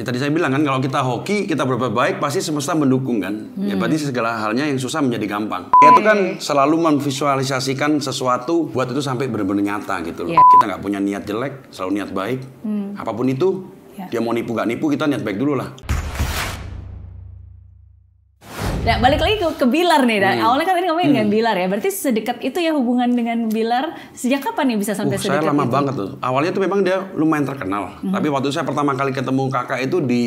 Ya tadi saya bilang kan kalau kita hoki, kita berbuat baik pasti semesta mendukung kan. Ya, hmm. Ya berarti segala halnya yang susah menjadi gampang. Hey. Iya, itu kan iya, iya. selalu memvisualisasikan sesuatu buat itu sampai benar-benar nyata gitu loh. Yeah. Kita nggak punya niat jelek, selalu niat baik. Hmm. Apapun itu, yeah. dia mau nipu nggak nipu kita niat baik dulu lah. Nah, balik lagi ke, ke Bilar nih. hmm. Awalnya kan tadi hmm. dengan Bilar ya. Berarti sedekat itu ya hubungan dengan Bilar sejak kapan nih bisa sampai uh, sedekat saya lama itu? banget tuh. Awalnya tuh memang dia lumayan terkenal. Hmm. Tapi waktu saya pertama kali ketemu kakak itu di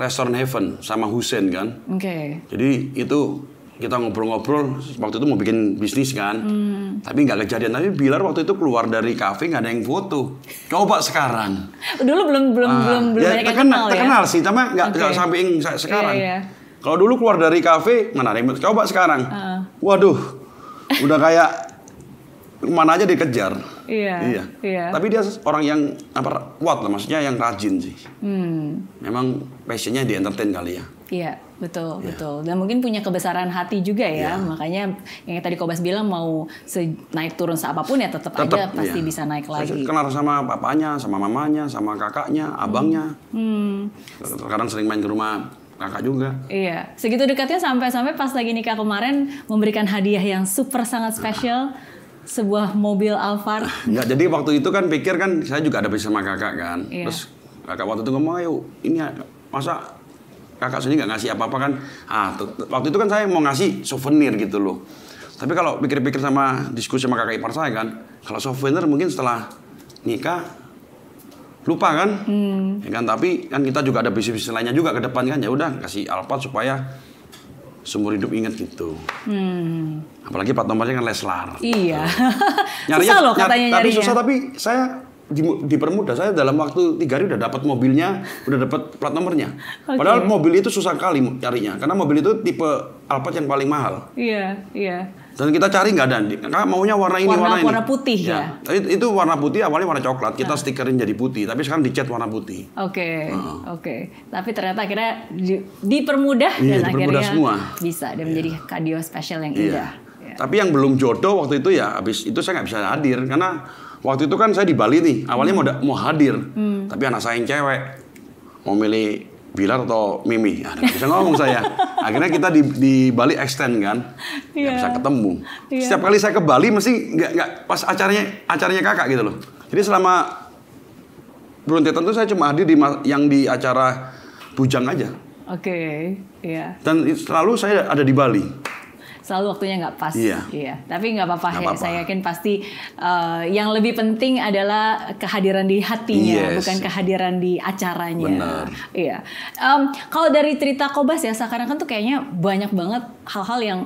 Restoran Heaven sama Hussein kan. Oke. Okay. Jadi itu kita ngobrol-ngobrol waktu itu mau bikin bisnis kan hmm. tapi nggak kejadian tapi Bilar waktu itu keluar dari kafe nggak ada yang foto coba sekarang dulu belum belum uh, belum belum ya, banyak terkenal, yang kenal ya? terkenal ya? sih tapi nggak okay. sampai yang sekarang yeah, yeah. Kalau dulu keluar dari kafe menarik, coba sekarang. Uh. Waduh, udah kayak mana aja dikejar. Iya, iya. Iya. Tapi dia orang yang apa kuat lah, maksudnya yang rajin sih. Hmm. Memang passionnya di entertain kali ya. Iya, betul, yeah. betul. Dan mungkin punya kebesaran hati juga ya. Yeah. Makanya yang tadi Kobas bilang mau naik turun seapapun ya tetap, tetap aja pasti iya. bisa naik lagi. Saya kenal sama papanya, sama mamanya, sama kakaknya, abangnya. Hmm. Terkadang hmm. sering main ke rumah kakak juga. Iya, segitu dekatnya sampai-sampai pas lagi nikah kemarin memberikan hadiah yang super sangat spesial sebuah mobil Alphard. Enggak, ah, jadi waktu itu kan pikir kan saya juga ada bisa sama kakak kan. Iya. Terus kakak waktu itu ngomong, "Ayo, ini masa kakak sendiri nggak ngasih apa-apa kan?" Ah, waktu itu kan saya mau ngasih souvenir gitu loh. Tapi kalau pikir-pikir sama diskusi sama kakak ipar saya kan, kalau souvenir mungkin setelah nikah lupa kan hmm. ya kan tapi kan kita juga ada bisnis-bisnis lainnya juga ke depan kan ya udah kasih alpat supaya seumur hidup inget gitu hmm. apalagi plat nomornya kan Leslar iya gitu. nyarinya, susah loh katanya tapi susah tapi saya di, dipermudah saya dalam waktu tiga hari udah dapat mobilnya udah dapat plat nomornya okay. padahal mobil itu susah kali carinya karena mobil itu tipe Alphard yang paling mahal iya iya dan kita cari nggak ada. Kakak maunya warna ini, warna, warna ini. Warna putih ya. ya. Itu, itu warna putih awalnya warna coklat. Kita nah. stikerin jadi putih. Tapi sekarang dicat warna putih. Oke, okay. Ah. oke. Okay. Tapi ternyata akhirnya di, dipermudah iya, dan dipermudah akhirnya semua. bisa dan yeah. menjadi kardio spesial yang iya. indah. Yeah. Tapi yang belum jodoh waktu itu ya habis itu saya nggak bisa hadir karena waktu itu kan saya di Bali nih. Awalnya hmm. mau mau hadir, hmm. tapi anak saya yang cewek mau milih Bilar atau Mimi? Ya, ada bisa ngomong saya. Akhirnya kita di, di Bali extend kan, yeah. bisa ketemu. Yeah. Setiap kali saya ke Bali mesti nggak nggak pas acaranya acaranya kakak gitu loh. Jadi selama beruntung tuh saya cuma hadir di yang di acara bujang aja. Oke, okay. iya. Dan selalu saya ada di Bali selalu waktunya nggak pas. Iya. iya. Tapi nggak apa-apa ya. Saya yakin pasti uh, yang lebih penting adalah kehadiran di hatinya, yes. bukan kehadiran di acaranya. Benar. Iya. Um, kalau dari cerita Kobas ya sekarang kan tuh kayaknya banyak banget hal-hal yang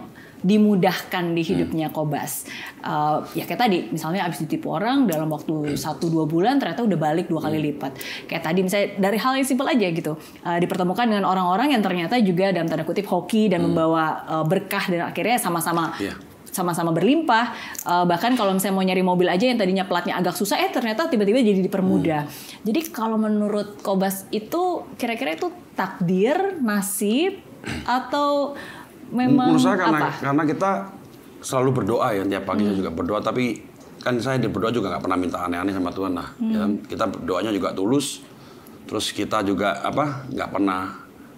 dimudahkan di hmm. hidupnya Kobas. Uh, ya kayak tadi, misalnya abis ditipu orang dalam waktu hmm. satu dua bulan ternyata udah balik dua kali hmm. lipat. Kayak tadi misalnya dari hal yang simpel aja gitu, uh, dipertemukan dengan orang-orang yang ternyata juga dalam tanda kutip hoki dan hmm. membawa uh, berkah dan akhirnya sama-sama iya. sama-sama berlimpah. Uh, bahkan kalau misalnya mau nyari mobil aja yang tadinya platnya agak susah, eh ternyata tiba-tiba jadi dipermudah. Hmm. Jadi kalau menurut Kobas itu kira-kira itu takdir, nasib atau memang menurut saya karena apa? karena kita selalu berdoa ya tiap pagi hmm. saya juga berdoa tapi kan saya di berdoa juga nggak pernah minta aneh-aneh sama Tuhan nah hmm. ya, kita doanya juga tulus terus kita juga apa nggak pernah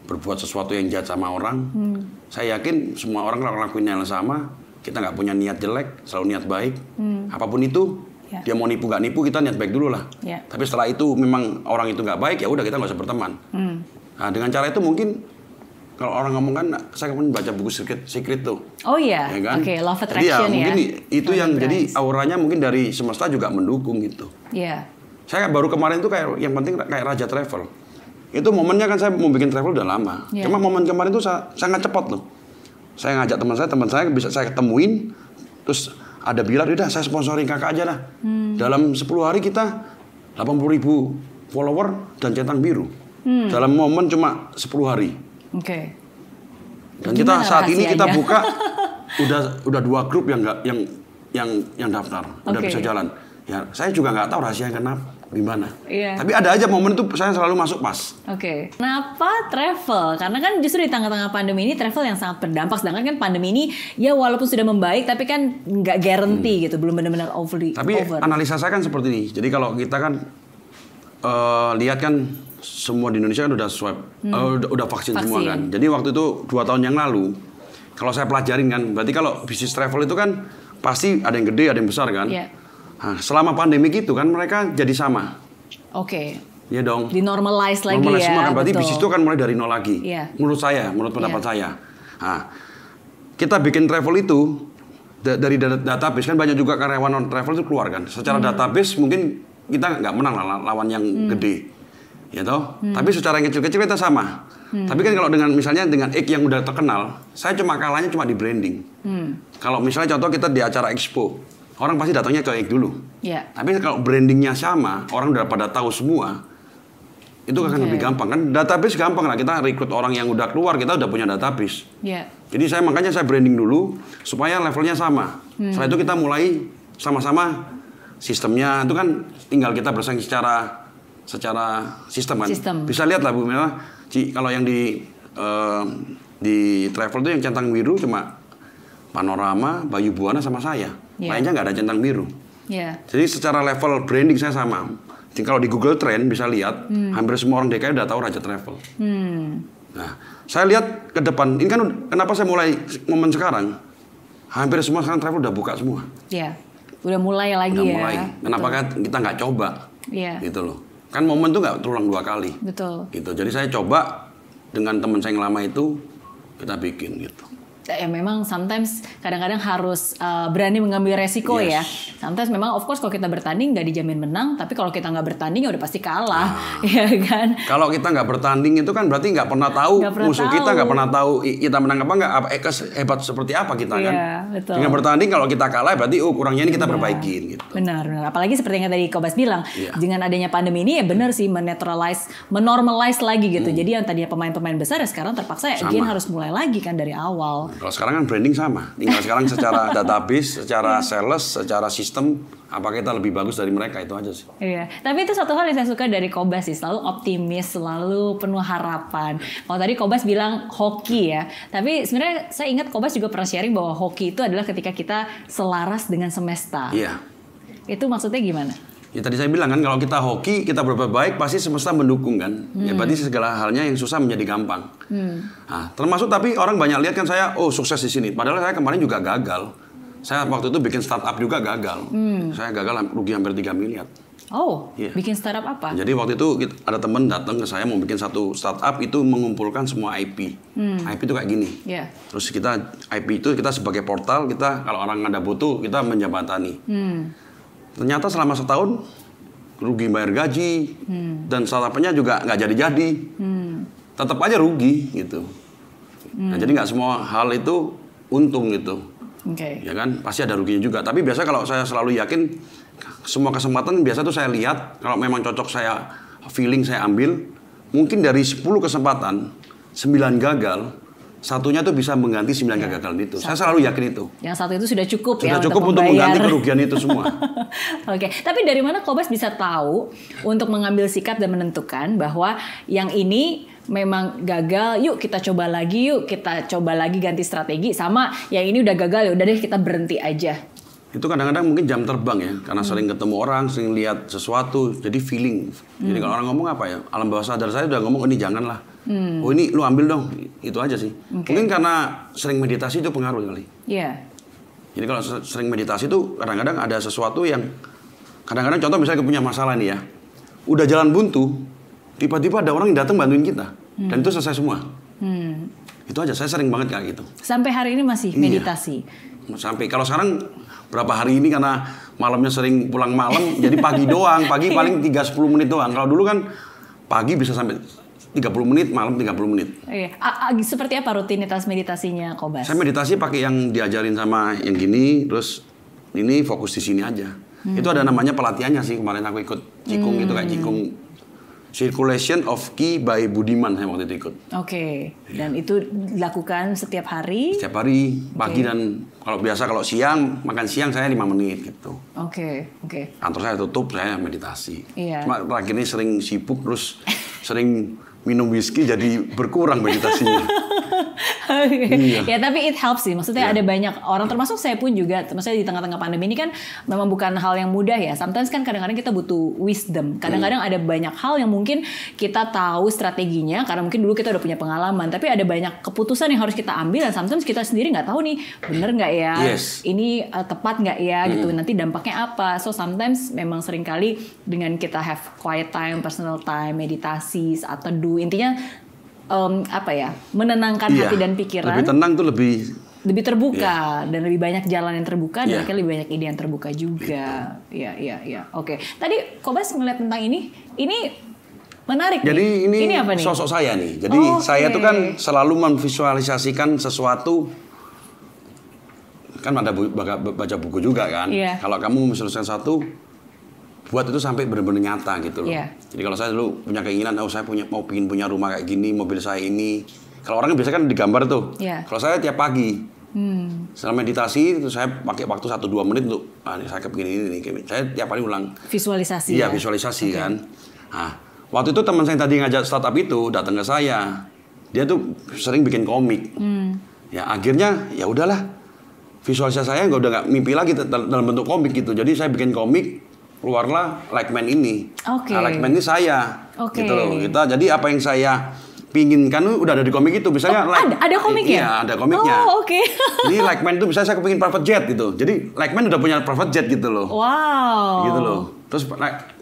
berbuat sesuatu yang jahat sama orang hmm. saya yakin semua orang kalau ngelakuin yang sama kita nggak punya niat jelek selalu niat baik hmm. apapun itu ya. dia mau nipu nggak nipu kita niat baik dulu lah ya. tapi setelah itu memang orang itu nggak baik ya udah kita nggak usah berteman hmm. nah dengan cara itu mungkin kalau orang ngomong kan saya pun baca buku Secret Secret tuh. Oh iya. Ya kan? Oke, okay, love ya, attraction jadi, ya. Mungkin itu Love yang jadi auranya mungkin dari semesta juga mendukung gitu. Iya. Yeah. Saya baru kemarin tuh kayak yang penting kayak raja travel. Itu momennya kan saya mau bikin travel udah lama. Yeah. Cuma momen kemarin tuh saya, sangat cepat loh. Saya ngajak teman saya, teman saya bisa saya ketemuin terus ada bilar udah saya sponsorin kakak aja lah. Hmm. Dalam 10 hari kita 80 ribu follower dan centang biru. Hmm. Dalam momen cuma 10 hari Oke. Okay. Dan kita saat ini kita buka udah udah dua grup yang nggak yang yang yang daftar okay. udah bisa jalan. Ya saya juga nggak tahu rahasia kenapa gimana. Iya. Tapi ada aja momen itu saya selalu masuk pas. Oke. Okay. Kenapa travel? Karena kan justru di tengah-tengah pandemi ini travel yang sangat berdampak. Sedangkan kan pandemi ini ya walaupun sudah membaik tapi kan nggak guarantee hmm. gitu, belum benar-benar over. Tapi over. analisa saya kan seperti ini. Jadi kalau kita kan uh, lihat kan semua di Indonesia kan udah swab, eh, hmm. uh, udah, udah vaksin, vaksin semua kan. Jadi waktu itu dua tahun yang lalu, kalau saya pelajarin kan, berarti kalau bisnis travel itu kan pasti ada yang gede, ada yang besar kan. Yeah. Nah, selama pandemi gitu kan mereka jadi sama. Oke. Okay. Ya dong. Di normalize lagi normalize ya. Semua kan berarti bisnis itu kan mulai dari nol lagi. Yeah. Menurut saya, menurut iya. pendapat yeah. saya. Nah, kita bikin travel itu dari database kan banyak juga karyawan non travel itu keluar kan. Secara hmm. database mungkin kita nggak menang lah lawan yang hmm. gede ya toh. Hmm. Tapi secara kecil-kecil kita sama. Hmm. Tapi kan kalau dengan misalnya dengan egg yang udah terkenal, saya cuma kalahnya cuma di branding. Hmm. Kalau misalnya contoh kita di acara expo, orang pasti datangnya ke egg dulu. Yeah. Tapi kalau brandingnya sama, orang udah pada tahu semua, itu akan okay. lebih gampang kan. Database gampang lah kita rekrut orang yang udah keluar, kita udah punya database. Yeah. Jadi saya makanya saya branding dulu supaya levelnya sama. Hmm. Setelah itu kita mulai sama-sama sistemnya itu kan tinggal kita bersaing secara secara sistem kan. Sistem. Bisa lihat lah Bu Mira, ya. kalau yang di uh, di travel itu yang centang biru cuma panorama, Bayu Buana sama saya. Yeah. Lainnya nggak ada centang biru. Yeah. Jadi secara level branding saya sama. Jadi kalau di Google Trend bisa lihat hmm. hampir semua orang DKI udah tahu Raja Travel. Hmm. Nah, saya lihat ke depan. Ini kan kenapa saya mulai momen sekarang? Hampir semua sekarang travel udah buka semua. Iya. Yeah. Udah mulai lagi udah ya. Mulai. Kenapa kan kita nggak coba? Iya. Yeah. Gitu loh kan momen tuh nggak terulang dua kali. Betul. Gitu. Jadi saya coba dengan teman saya yang lama itu kita bikin gitu ya memang sometimes kadang-kadang harus uh, berani mengambil resiko yes. ya. Sometimes memang of course kalau kita bertanding nggak dijamin menang, tapi kalau kita nggak bertanding ya udah pasti kalah, nah. ya kan. Kalau kita nggak bertanding itu kan berarti nggak pernah tahu gak pernah musuh tahu. kita nggak pernah tahu kita menang apa nggak, apa eh, hebat seperti apa kita yeah, kan. Iya, betul. Dengan bertanding kalau kita kalah berarti oh kurangnya ini kita yeah. perbaikin gitu. Benar, benar. Apalagi seperti yang tadi Kobas bilang, yeah. dengan adanya pandemi ini ya benar sih menetralize, menormalize lagi gitu. Hmm. Jadi yang tadinya pemain-pemain besar ya sekarang terpaksa ya, again harus mulai lagi kan dari awal. Kalau sekarang kan branding sama. Tinggal sekarang secara database, secara sales, secara sistem apa kita lebih bagus dari mereka itu aja sih. Iya, tapi itu satu hal yang saya suka dari Kobas sih, selalu optimis, selalu penuh harapan. Kalau tadi Kobas bilang hoki ya, tapi sebenarnya saya ingat Kobas juga pernah sharing bahwa hoki itu adalah ketika kita selaras dengan semesta. Iya. Itu maksudnya gimana? Ya tadi saya bilang kan kalau kita hoki, kita berbuat baik pasti semesta mendukung kan. Ya, hmm. Ya berarti segala halnya yang susah menjadi gampang. Hmm. Nah, termasuk tapi orang banyak lihat kan saya oh sukses di sini. Padahal saya kemarin juga gagal. Saya waktu itu bikin startup juga gagal. Hmm. Saya gagal rugi hampir 3 miliar. Oh, yeah. bikin startup apa? Jadi waktu itu ada teman datang ke saya mau bikin satu startup itu mengumpulkan semua IP. Hmm. IP itu kayak gini. Yeah. Terus kita IP itu kita sebagai portal kita kalau orang ada butuh kita menjabatani. Hmm ternyata selama setahun rugi bayar gaji hmm. dan startupnya juga nggak jadi-jadi hmm. tetap aja rugi gitu nah, hmm. nah, jadi nggak semua hal itu untung gitu okay. ya kan pasti ada ruginya juga tapi biasa kalau saya selalu yakin semua kesempatan biasa tuh saya lihat kalau memang cocok saya feeling saya ambil mungkin dari 10 kesempatan 9 gagal satunya tuh bisa mengganti sembilan ya. kegagalan itu. Satu. Saya selalu yakin itu. Yang satu itu sudah cukup ya sudah ya cukup untuk, untuk mengganti kerugian itu semua. Oke, okay. tapi dari mana Kobas bisa tahu untuk mengambil sikap dan menentukan bahwa yang ini memang gagal, yuk kita coba lagi, yuk kita coba lagi ganti strategi sama yang ini udah gagal ya udah deh kita berhenti aja. Itu kadang-kadang mungkin jam terbang ya, karena hmm. sering ketemu orang, sering lihat sesuatu, jadi feeling. Hmm. Jadi kalau orang ngomong apa ya, alam bawah sadar saya udah ngomong oh, ini janganlah Hmm. Oh ini lu ambil dong, itu aja sih. Okay. Mungkin karena sering meditasi itu pengaruh kali. Iya. Yeah. Jadi kalau sering meditasi itu kadang-kadang ada sesuatu yang kadang-kadang contoh misalnya punya masalah nih ya, udah jalan buntu, tiba-tiba ada orang yang datang bantuin kita hmm. dan itu selesai semua. Hmm. Itu aja saya sering banget kayak gitu. Sampai hari ini masih iya. meditasi. Iya. Sampai kalau sekarang berapa hari ini karena malamnya sering pulang malam jadi pagi doang, pagi paling tiga sepuluh menit doang. Kalau dulu kan pagi bisa sampai 30 menit, malam 30 menit. Iya. seperti apa rutinitas meditasinya Kobas? Saya meditasi pakai yang diajarin sama yang gini, terus ini fokus di sini aja. Hmm. Itu ada namanya pelatihannya sih, kemarin aku ikut Cikung gitu, hmm. itu kayak Cikung Circulation of Key by Budiman saya waktu itu ikut. Oke. Okay. Iya. Dan ya. itu dilakukan setiap hari? Setiap hari, pagi okay. dan kalau biasa kalau siang makan siang saya lima menit gitu. Oke, okay. oke. Okay. Kantor saya tutup, saya meditasi. Iya. Cuma terakhir ini sering sibuk terus sering minum whisky jadi berkurang meditasinya. okay. iya. Ya tapi it helps sih. Maksudnya yeah. ada banyak orang termasuk saya pun juga. Maksudnya di tengah-tengah pandemi ini kan memang bukan hal yang mudah ya. Sometimes kan kadang-kadang kita butuh wisdom. Kadang-kadang iya. ada banyak hal yang mungkin kita tahu strateginya karena mungkin dulu kita udah punya pengalaman. Tapi ada banyak keputusan yang harus kita ambil dan sometimes kita sendiri nggak tahu nih bener nggak ya. Yes. Ini uh, tepat nggak ya mm. gitu. Nanti dampaknya apa. So sometimes memang seringkali dengan kita have quiet time, personal time, meditasi atau do intinya um, apa ya menenangkan iya, hati dan pikiran lebih tenang tuh lebih lebih terbuka yeah. dan lebih banyak jalan yang terbuka yeah. dan iya. akhirnya lebih banyak ide yang terbuka juga. ya ya ya Oke. Tadi Kobas melihat tentang ini, ini menarik Jadi nih. ini, ini apa nih? sosok saya nih. Jadi oh, saya okay. tuh kan selalu memvisualisasikan sesuatu kan ada bu, baca buku juga kan. Yeah. Kalau kamu memvisualisasikan satu buat itu sampai benar-benar nyata gitu loh. Yeah. Jadi kalau saya dulu punya keinginan, oh saya punya mau pingin punya rumah kayak gini, mobil saya ini. Kalau orangnya kan biasa kan digambar tuh. Yeah. Kalau saya tiap pagi Hmm. Setelah meditasi itu saya pakai waktu 1 2 menit untuk ah, ini saya kepingin ini, ini Saya tiap hari ulang visualisasi. Iya, ya? visualisasi okay. kan. Nah, waktu itu teman saya tadi ngajak startup itu datang ke saya. Dia tuh sering bikin komik. Hmm. Ya akhirnya ya udahlah. Visualisasi saya nggak udah nggak mimpi lagi dalam bentuk komik gitu. Jadi saya bikin komik keluarlah Lightman ini. Oke. Okay. Nah, Lightman ini saya. Oke. Okay. Gitu loh. Kita gitu. jadi apa yang saya pinginkan udah ada di komik itu misalnya oh, ada, ada komiknya iya ada komiknya oh oke okay. like Lightman itu misalnya saya kepingin private jet gitu jadi like Lightman udah punya private jet gitu loh wow gitu loh terus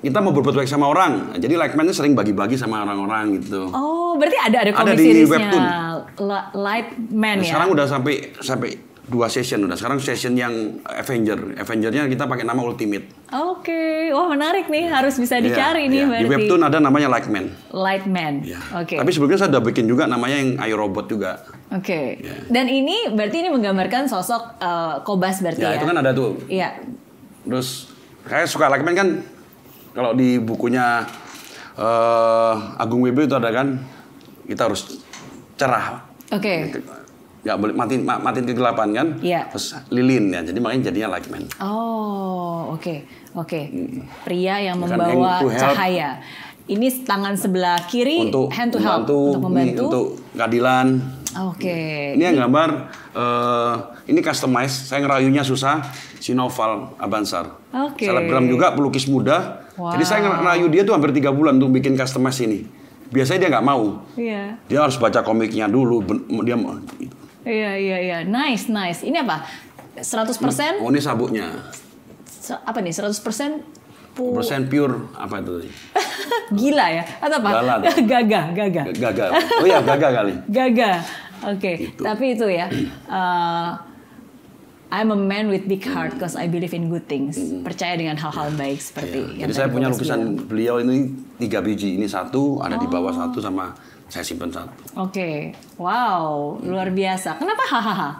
kita mau berbuat baik sama orang jadi Lightman itu sering bagi-bagi sama orang-orang gitu oh berarti ada ada komik ada di webtoon Lightman nah, ya sekarang udah sampai sampai dua session udah. Sekarang session yang Avenger. Avengernya kita pakai nama Ultimate. Oke, okay. wah menarik nih. Harus bisa iya, dicari yeah, nih yeah. berarti. Di webtoon ada namanya Lightman. Lightman. Yeah. Oke. Okay. Tapi sebelumnya saya udah bikin juga namanya yang Ayo Robot juga. Oke. Okay. Iya. Yeah. Dan ini berarti ini menggambarkan sosok uh, Kobas berarti yeah, ya. itu kan ada tuh. Iya. Yeah. Terus kayak suka Lightman kan kalau di bukunya uh, Agung Web itu ada kan kita harus cerah. Oke. Okay. Gitu nggak ya, boleh mati mati kegelapan kan yeah. terus lilin ya jadi makanya jadinya men. oh oke okay. oke okay. pria yang Bukan membawa cahaya ini tangan sebelah kiri untuk hand to help untuk membantu ini, untuk keadilan oke okay. ini yang gambar uh, ini customize saya ngerayunya susah Sinoval Abansar okay. selebgram juga pelukis muda wow. jadi saya ngerayu dia tuh hampir tiga bulan untuk bikin customize ini biasanya dia nggak mau. Iya. Dia harus baca komiknya dulu. Dia Iya iya iya. Nice nice. Ini apa? 100% persen? Hmm. Oh ini sabuknya. Apa nih? 100% persen persen pure apa itu Gila ya atau apa? Gala, gaga gaga. Gaga. Oh iya gaga kali. Gaga. Oke. Okay. Gitu. Tapi itu ya. Uh, I'm a man with big heart because I believe in good things. Hmm. Percaya dengan hal-hal iya. baik seperti. Ya. Yang Jadi saya punya lukisan beliau ini tiga biji. Ini satu ada oh. di bawah oh. satu sama saya simpan satu. Oke, okay. wow, luar biasa. Kenapa hahaha?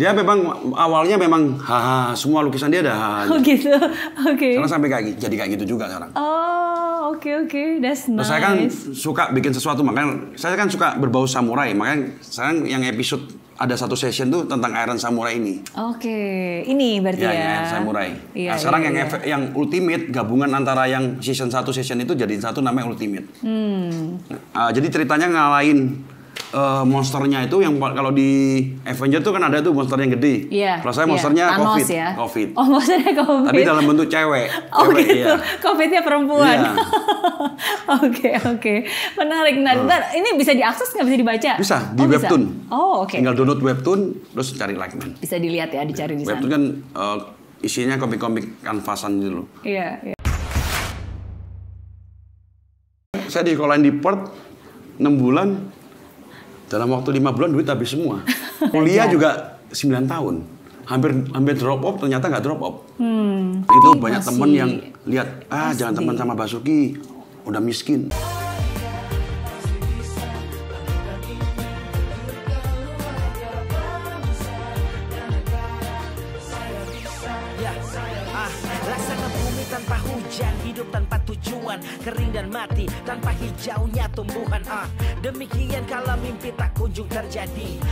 Dia memang awalnya memang haha semua lukisan dia ada. hahaha. Oh gitu, oke. Okay. Sekarang sampai kayak jadi kayak gitu juga sekarang. Oh oke okay, oke, okay. that's nice. Nah, Terus saya kan suka bikin sesuatu, makanya saya kan suka berbau samurai, makanya sekarang yang episode ada satu session tuh tentang Iron Samurai ini. Oke, okay. ini berarti ya. ya. Iron Samurai. Iya, nah, sekarang iya, yang iya. yang Ultimate gabungan antara yang season 1 session itu jadi satu namanya Ultimate. Hmm. Nah, uh, jadi ceritanya ngalahin uh, monsternya itu yang kalau di Avenger tuh kan ada tuh monster yang gede. Iya. kalau saya iya. monsternya COVID. Ya? COVID. Oh monsternya COVID. Tapi dalam bentuk cewek. Oh cewek, gitu. Iya. COVID-nya perempuan. Iya. Oke yeah. oke. okay, okay. Menarik. Nah, uh. ini bisa diakses nggak bisa dibaca? Bisa di oh, webtoon. Bisa. Oh oke. Okay. Tinggal download webtoon terus cari Like, Bisa dilihat ya dicari di sana. Webtoon kan uh, isinya komik-komik kanvasan gitu loh. Iya. Yeah, Saya di sekolah di Perth 6 bulan dalam waktu lima bulan duit habis semua. Kuliah juga sembilan tahun. Hampir hampir drop off ternyata nggak drop off. Hmm. Itu banyak teman yang lihat ah Pasti. jangan teman sama Basuki udah miskin. mati tanpa hijaunya tumbuhan ah demikian kalau mimpi tak kunjung terjadi